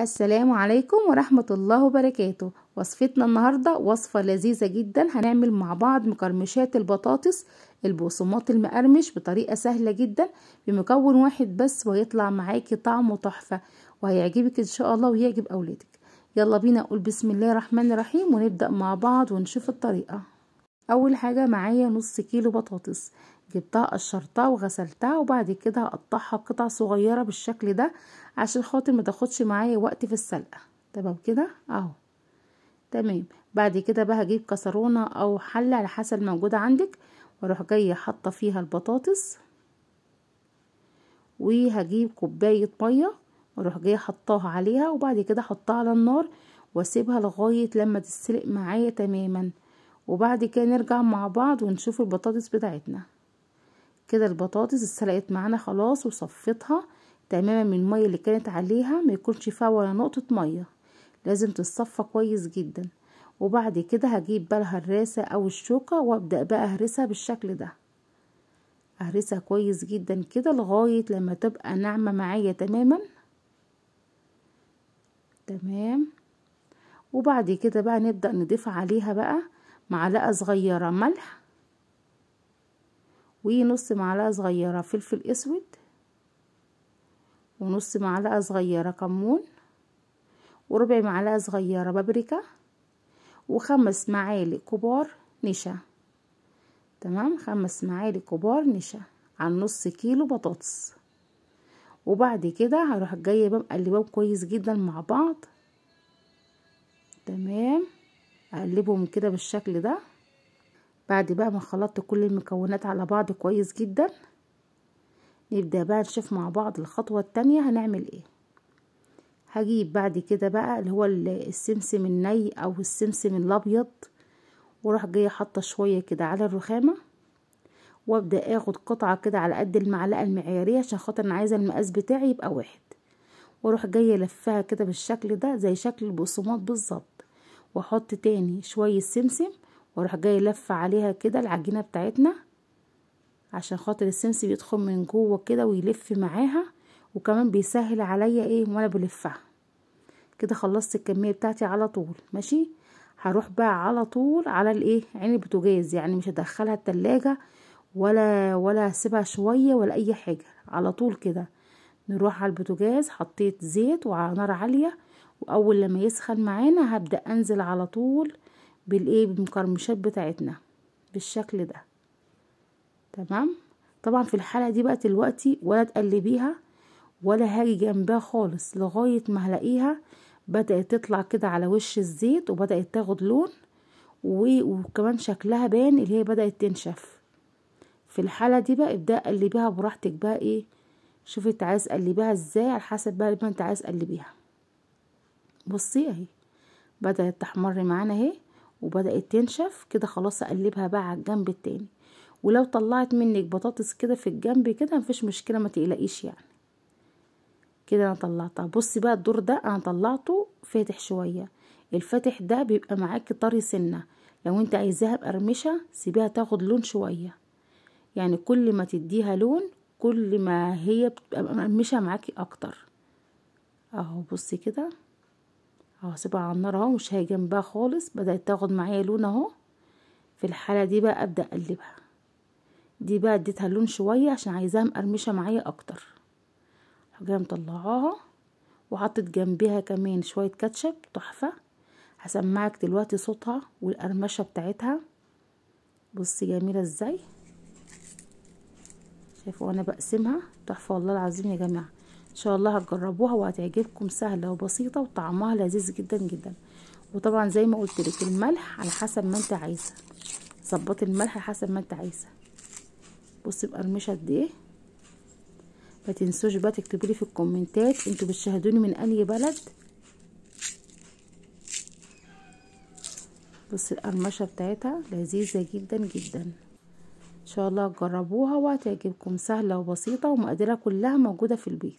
السلام عليكم ورحمة الله وبركاته وصفتنا النهاردة وصفة لذيذة جدا هنعمل مع بعض مقرمشات البطاطس البوصمات المقرمش بطريقة سهلة جدا بمكون واحد بس ويطلع معاكي طعم وتحفة وهيعجبك ان شاء الله ويعجب اولادك يلا بينا اقول بسم الله الرحمن الرحيم ونبدأ مع بعض ونشوف الطريقة اول حاجة معايا نص كيلو بطاطس جبتها قشرتها وغسلتها وبعد كده هقطعها قطع صغيرة بالشكل ده عشان خاطر ما تاخدش معايا وقت في السلقة تمام كده اهو تمام بعد كده بقى هجيب كسرونة او حلة على حسب الموجودة عندك واروح جاية حاطة فيها البطاطس وهجيب كوباية مية واروح جاية حطاها عليها وبعد كده احطها على النار واسيبها لغاية لما تتسلق معايا تماما وبعد كده نرجع مع بعض ونشوف البطاطس بتاعتنا كده البطاطس اتسلقت معانا خلاص وصفيتها تماما من الميه اللي كانت عليها ما يكونش فيها ولا نقطه ميه لازم تتصفى كويس جدا وبعد كده هجيب بقى الهراسه او الشوكه وابدا بقى اهرسها بالشكل ده اهرسها كويس جدا كده لغايه لما تبقى ناعمه معايا تماما تمام وبعد كده بقى نبدا نضيف عليها بقى معلقه صغيره ملح ونص معلقة صغيرة فلفل اسود ونص معلقة صغيرة كمون وربع معلقة صغيرة بابريكا وخمس معالق كبار نشا تمام خمس معالق كبار نشا على نص كيلو بطاطس وبعد كده هروح جايه بقى كويس جدا مع بعض تمام اقلبهم كده بالشكل ده بعد بقى ما خلطت كل المكونات على بعض كويس جدا نبدأ بقى نشوف مع بعض الخطوة التانية هنعمل ايه هجيب بعد كده بقى اللي هو السمسم الني او السمسم الابيض وراح جايه حاطه شويه كده على الرخامه وابدا اخد قطعه كده على قد المعلقه المعياريه عشان خاطر انا عايزه المقاس بتاعي يبقى واحد واروح جايه لفها كده بالشكل ده زي شكل البقسماط بالظبط واحط تاني شويه سمسم واروح جاي لفه عليها كده العجينه بتاعتنا عشان خاطر السمس بيدخل من جوه كده ويلف معاها وكمان بيسهل عليا ايه وانا بلفها كده خلصت الكميه بتاعتي على طول ماشي هروح بقى على طول على الايه عين البوتاجاز يعني مش هدخلها التلاجة ولا ولا هسيبها شويه ولا اي حاجه على طول كده نروح على البوتاجاز حطيت زيت وعلى نار عاليه واول لما يسخن معانا هبدا انزل على طول بالايه بالمقرمشات بتاعتنا بالشكل ده تمام طبعا في الحلقه دي بقى دلوقتي ولا تقلبيها ولا هاجي جنبها خالص لغايه ما هلاقيها بدات تطلع كده على وش الزيت وبدات تاخد لون وكمان شكلها بان اللي هي بدات تنشف في الحاله دي بقى ابدا قلبيها براحتك بقى ايه شوفي انت عايز قلبيها ازاي على حسب بقى ما انت عايز قلبيها بصي اهي بدات تحمر معانا اهي وبدأت تنشف كده خلاص اقلبها بقى على الجنب التاني ولو طلعت منك بطاطس كده في الجنب كده مفيش مشكلة ما تقلقيش يعني كده انا طلعتها بصي بقى الدور ده انا طلعته فاتح شوية الفاتح ده بيبقى معاكي طري سنة لو انت عايزاها مقرمشة سيبيها تاخد لون شوية يعني كل ما تديها لون كل ما هي بتبقى مقرمشة معاكي اكتر اهو بصي كده اهو هسيبها على النار اهو مش هي جنبها خالص بدأت تاخد معايا لون اهو في الحالة دي بقى أبدأ أقلبها دي بقى اديتها لون شوية عشان عايزاها مقرمشة معايا أكتر جاية مطلعاها وحطت جنبها كمان شوية كاتشب تحفة هسمعك دلوقتي صوتها والقرمشة بتاعتها بصي جميلة ازاي شايفه وانا بقسمها تحفة والله العظيم يا جماعة ان شاء الله هتجربوها وهتعجبكم سهله وبسيطه وطعمها لذيذ جدا جدا وطبعا زي ما قلت لك الملح على حسب ما انت عايزه ظبط الملح على حسب ما انت عايزه بصي القرمشه قد ايه ما تنسوش بقى تكتبوا لي في الكومنتات انتوا بتشاهدوني من انهي بلد بصي القرمشه بتاعتها لذيذه جدا جدا ان شاء الله تجربوها وهتعجبكم سهله وبسيطه ومقاديرها كلها موجوده في البيت